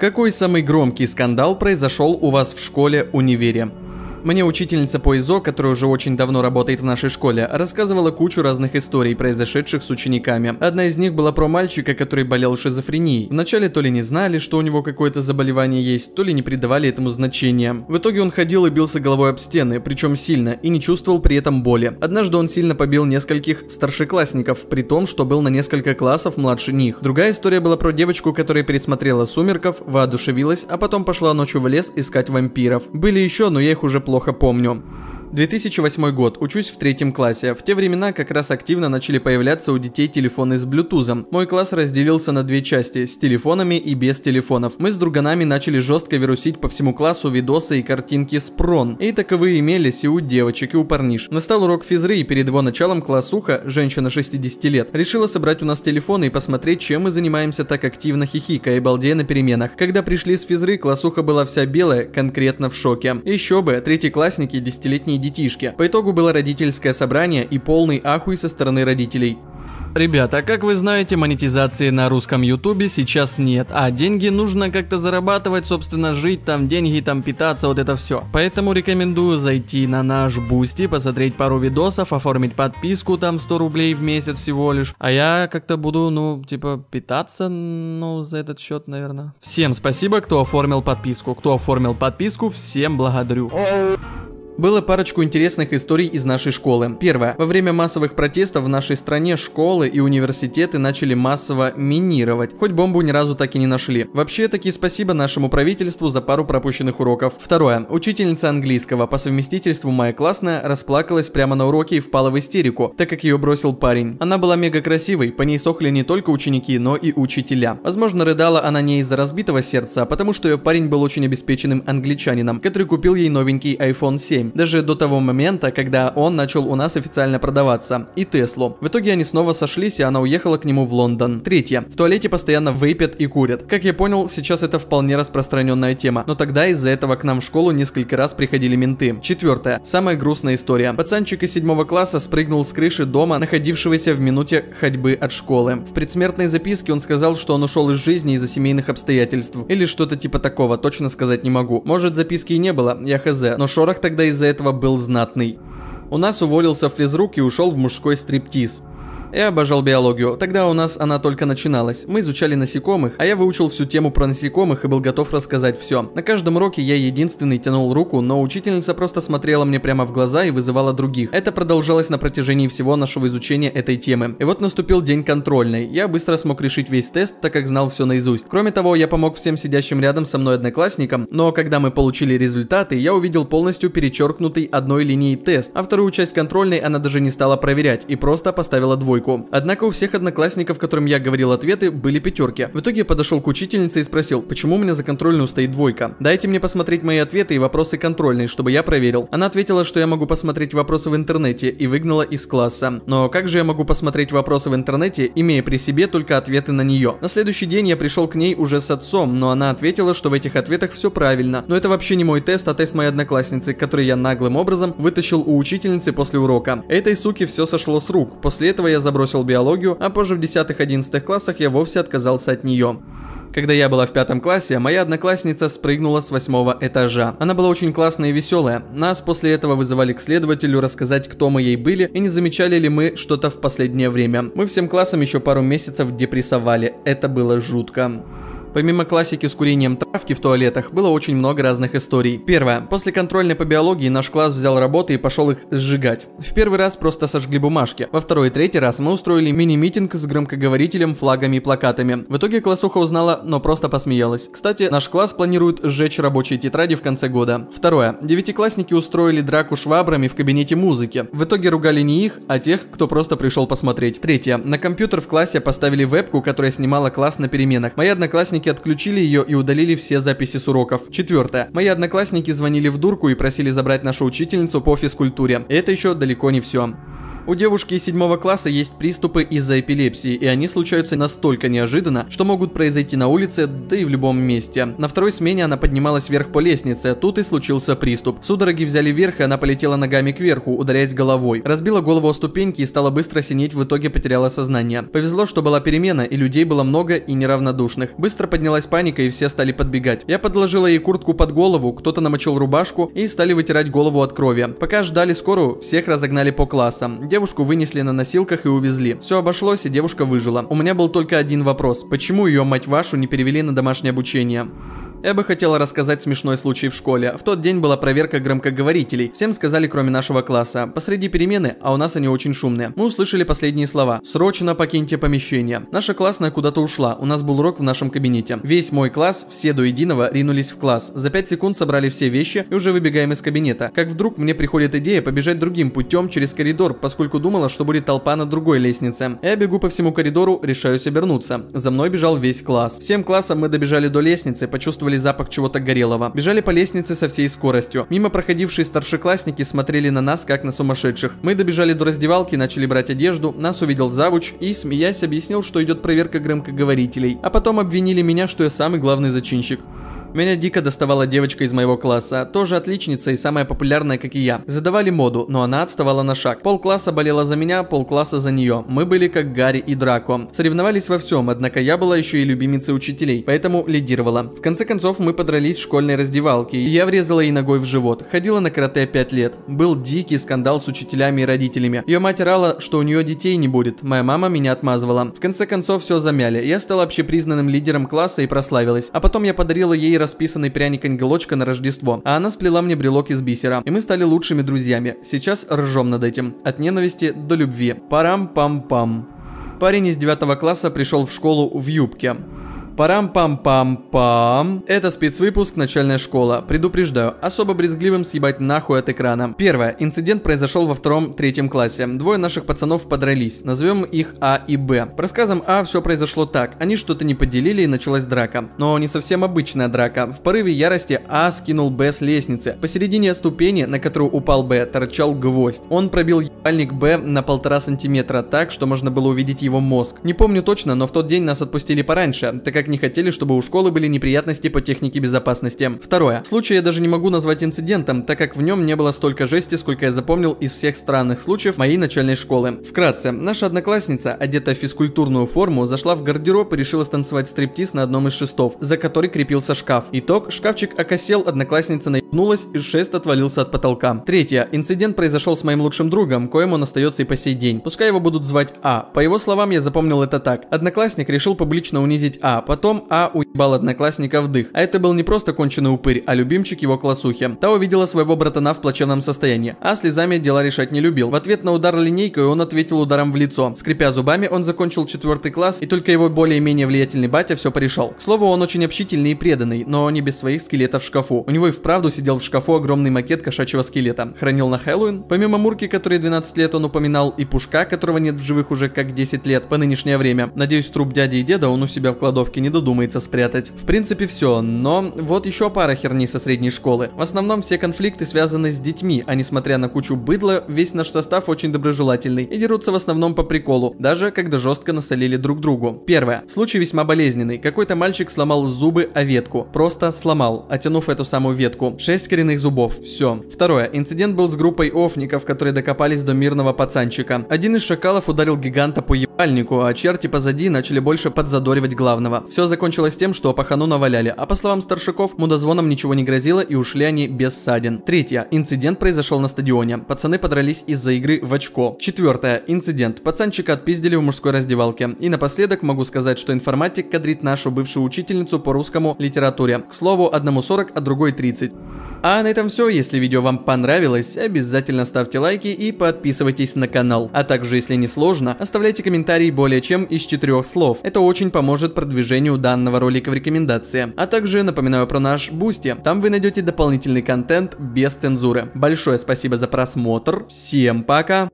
Какой самый громкий скандал произошел у вас в школе-универе? Мне учительница по ИЗО, которая уже очень давно работает в нашей школе, рассказывала кучу разных историй, произошедших с учениками. Одна из них была про мальчика, который болел шизофренией. Вначале то ли не знали, что у него какое-то заболевание есть, то ли не придавали этому значения. В итоге он ходил и бился головой об стены, причем сильно, и не чувствовал при этом боли. Однажды он сильно побил нескольких старшеклассников, при том, что был на несколько классов младше них. Другая история была про девочку, которая пересмотрела «Сумерков», воодушевилась, а потом пошла ночью в лес искать вампиров. Были еще, но я их уже плохо помню. 2008 год, учусь в третьем классе. В те времена как раз активно начали появляться у детей телефоны с блютузом. Мой класс разделился на две части, с телефонами и без телефонов. Мы с друганами начали жестко вирусить по всему классу видосы и картинки с прон. И таковые имелись и у девочек, и у парниш. Настал урок физры, и перед его началом классуха, женщина 60 лет, решила собрать у нас телефоны и посмотреть, чем мы занимаемся так активно хихикая и балдея на переменах. Когда пришли с физры, классуха была вся белая, конкретно в шоке. Еще бы, третьеклассники, десятилетние детишки. По итогу было родительское собрание и полный ахуй со стороны родителей. Ребята, как вы знаете, монетизации на русском ютубе сейчас нет, а деньги нужно как-то зарабатывать, собственно, жить там, деньги там, питаться, вот это все. Поэтому рекомендую зайти на наш бусти, посмотреть пару видосов, оформить подписку там 100 рублей в месяц всего лишь. А я как-то буду, ну, типа, питаться, ну, за этот счет, наверное. Всем спасибо, кто оформил подписку. Кто оформил подписку, всем благодарю. Было парочку интересных историй из нашей школы. Первое. Во время массовых протестов в нашей стране школы и университеты начали массово минировать, хоть бомбу ни разу так и не нашли. Вообще, таки спасибо нашему правительству за пару пропущенных уроков. Второе. Учительница английского по совместительству моя классная расплакалась прямо на уроке и впала в истерику, так как ее бросил парень. Она была мега красивой, по ней сохли не только ученики, но и учителя. Возможно, рыдала она не из-за разбитого сердца, а потому что ее парень был очень обеспеченным англичанином, который купил ей новенький iPhone 7 даже до того момента, когда он начал у нас официально продаваться, и Теслу. В итоге они снова сошлись, и она уехала к нему в Лондон. Третье. В туалете постоянно вейпят и курят. Как я понял, сейчас это вполне распространенная тема, но тогда из-за этого к нам в школу несколько раз приходили менты. Четвертое. Самая грустная история. Пацанчик из седьмого класса спрыгнул с крыши дома, находившегося в минуте ходьбы от школы. В предсмертной записке он сказал, что он ушел из жизни из-за семейных обстоятельств, или что-то типа такого, точно сказать не могу. Может записки и не было, я хз, но шорох тогда из-за этого был знатный. У нас уволился физрук и ушел в мужской стриптиз. Я обожал биологию. Тогда у нас она только начиналась. Мы изучали насекомых, а я выучил всю тему про насекомых и был готов рассказать все. На каждом уроке я единственный тянул руку, но учительница просто смотрела мне прямо в глаза и вызывала других. Это продолжалось на протяжении всего нашего изучения этой темы. И вот наступил день контрольной. Я быстро смог решить весь тест, так как знал все наизусть. Кроме того, я помог всем сидящим рядом со мной одноклассникам, но когда мы получили результаты, я увидел полностью перечеркнутый одной линией тест, а вторую часть контрольной она даже не стала проверять и просто поставила двойку двойку. Однако у всех одноклассников, которым я говорил ответы, были пятерки. В итоге я подошел к учительнице и спросил, почему у меня за контрольную стоит двойка. Дайте мне посмотреть мои ответы и вопросы контрольной, чтобы я проверил. Она ответила, что я могу посмотреть вопросы в интернете и выгнала из класса. Но как же я могу посмотреть вопросы в интернете, имея при себе только ответы на нее? На следующий день я пришел к ней уже с отцом, но она ответила, что в этих ответах все правильно. Но это вообще не мой тест, а тест моей одноклассницы, который я наглым образом вытащил у учительницы после урока. Этой суки все сошло с рук. После этого я забыл забросил биологию, а позже в 10-11 классах я вовсе отказался от нее. Когда я была в пятом классе, моя одноклассница спрыгнула с восьмого этажа. Она была очень классная и веселая. Нас после этого вызывали к следователю рассказать, кто мы ей были и не замечали ли мы что-то в последнее время. Мы всем классом еще пару месяцев депрессовали. Это было жутко. Помимо классики с курением травки в туалетах, было очень много разных историй. Первое. После контрольной по биологии наш класс взял работы и пошел их сжигать. В первый раз просто сожгли бумажки. Во второй и третий раз мы устроили мини-митинг с громкоговорителем, флагами и плакатами. В итоге классуха узнала, но просто посмеялась. Кстати, наш класс планирует сжечь рабочие тетради в конце года. Второе. Девятиклассники устроили драку швабрами в кабинете музыки. В итоге ругали не их, а тех, кто просто пришел посмотреть. Третье. На компьютер в классе поставили вебку, которая снимала класс на переменах. Моя одноклассница одноклассники отключили ее и удалили все записи с уроков. Четвертое. Мои одноклассники звонили в дурку и просили забрать нашу учительницу по физкультуре. И это еще далеко не все. У девушки седьмого класса есть приступы из-за эпилепсии, и они случаются настолько неожиданно, что могут произойти на улице, да и в любом месте. На второй смене она поднималась вверх по лестнице, а тут и случился приступ. Судороги взяли вверх, и она полетела ногами кверху, ударяясь головой. Разбила голову о ступеньки и стала быстро синеть, в итоге потеряла сознание. Повезло, что была перемена, и людей было много и неравнодушных. Быстро поднялась паника, и все стали подбегать. Я подложила ей куртку под голову, кто-то намочил рубашку и стали вытирать голову от крови. Пока ждали скорую, всех разогнали по классам девушку вынесли на носилках и увезли. Все обошлось, и девушка выжила. У меня был только один вопрос. Почему ее, мать вашу, не перевели на домашнее обучение? Я бы хотела рассказать смешной случай в школе. В тот день была проверка громкоговорителей. Всем сказали, кроме нашего класса. Посреди перемены, а у нас они очень шумные. Мы услышали последние слова. «Срочно покиньте помещение». Наша классная куда-то ушла. У нас был урок в нашем кабинете. Весь мой класс, все до единого, ринулись в класс. За 5 секунд собрали все вещи и уже выбегаем из кабинета. Как вдруг мне приходит идея побежать другим путем через коридор, поскольку думала, что будет толпа на другой лестнице. Я бегу по всему коридору, решаюсь обернуться. За мной бежал весь класс. Всем классом мы добежали до лестницы, почувствовали почувствовали запах чего-то горелого. Бежали по лестнице со всей скоростью. Мимо проходившие старшеклассники смотрели на нас, как на сумасшедших. Мы добежали до раздевалки, начали брать одежду, нас увидел завуч и, смеясь, объяснил, что идет проверка громкоговорителей. А потом обвинили меня, что я самый главный зачинщик. Меня дико доставала девочка из моего класса, тоже отличница и самая популярная, как и я. Задавали моду, но она отставала на шаг. Пол класса болела за меня, пол класса за нее. Мы были как Гарри и Драко. Соревновались во всем, однако я была еще и любимицей учителей, поэтому лидировала. В конце концов, мы подрались в школьной раздевалке, и я врезала ей ногой в живот. Ходила на карате 5 лет. Был дикий скандал с учителями и родителями. Ее мать орала, что у нее детей не будет. Моя мама меня отмазывала. В конце концов, все замяли. Я стала общепризнанным лидером класса и прославилась. А потом я подарила ей расписанный пряник ангелочка на Рождество, а она сплела мне брелок из бисера, и мы стали лучшими друзьями. Сейчас ржем над этим. От ненависти до любви. Парам-пам-пам. Парень из 9 класса пришел в школу в юбке. Парам-пам-пам-пам. Это спецвыпуск «Начальная школа». Предупреждаю, особо брезгливым съебать нахуй от экрана. Первое. Инцидент произошел во втором-третьем классе. Двое наших пацанов подрались. Назовем их А и Б. По рассказам А все произошло так. Они что-то не поделили и началась драка. Но не совсем обычная драка. В порыве ярости А скинул Б с лестницы. Посередине ступени, на которую упал Б, торчал гвоздь. Он пробил ебальник Б на полтора сантиметра так, что можно было увидеть его мозг. Не помню точно, но в тот день нас отпустили пораньше, так как не хотели, чтобы у школы были неприятности по технике безопасности. Второе. Случай я даже не могу назвать инцидентом, так как в нем не было столько жести, сколько я запомнил из всех странных случаев моей начальной школы. Вкратце, наша одноклассница, одетая в физкультурную форму, зашла в гардероб и решила станцевать стриптиз на одном из шестов, за который крепился шкаф. Итог, шкафчик окосел, одноклассница наебнулась и шест отвалился от потолка. Третье. Инцидент произошел с моим лучшим другом, коим он остается и по сей день. Пускай его будут звать А. По его словам, я запомнил это так. Одноклассник решил публично унизить А, потом потом А уебал одноклассника в дых. А это был не просто конченый упырь, а любимчик его классухи. Та увидела своего братана в плачевном состоянии, а слезами дела решать не любил. В ответ на удар линейкой он ответил ударом в лицо. Скрипя зубами, он закончил четвертый класс, и только его более-менее влиятельный батя все порешал. К слову, он очень общительный и преданный, но не без своих скелетов в шкафу. У него и вправду сидел в шкафу огромный макет кошачьего скелета. Хранил на Хэллоуин. Помимо Мурки, который 12 лет он упоминал, и Пушка, которого нет в живых уже как 10 лет по нынешнее время. Надеюсь, труп дяди и деда он у себя в кладовке не не додумается спрятать. В принципе все, но вот еще пара херней со средней школы. В основном все конфликты связаны с детьми, а несмотря на кучу быдла, весь наш состав очень доброжелательный и дерутся в основном по приколу, даже когда жестко насолили друг другу. Первое. Случай весьма болезненный. Какой-то мальчик сломал зубы о ветку. Просто сломал, оттянув эту самую ветку. Шесть коренных зубов. Все. Второе. Инцидент был с группой офников, которые докопались до мирного пацанчика. Один из шакалов ударил гиганта по ебану Альнику, а черти позади начали больше подзадоривать главного. Все закончилось тем, что пахану наваляли, а по словам старшаков, мудозвонам ничего не грозило и ушли они без ссадин. Третье. Инцидент произошел на стадионе. Пацаны подрались из-за игры в очко. Четвертое. Инцидент. Пацанчика отпиздили в мужской раздевалке. И напоследок могу сказать, что информатик кадрит нашу бывшую учительницу по русскому литературе. К слову, одному 40, а другой 30. А на этом все. Если видео вам понравилось, обязательно ставьте лайки и подписывайтесь на канал. А также, если не сложно, оставляйте комментарии комментарий более чем из четырех слов. Это очень поможет продвижению данного ролика в рекомендации. А также напоминаю про наш Бусти. Там вы найдете дополнительный контент без цензуры. Большое спасибо за просмотр. Всем пока!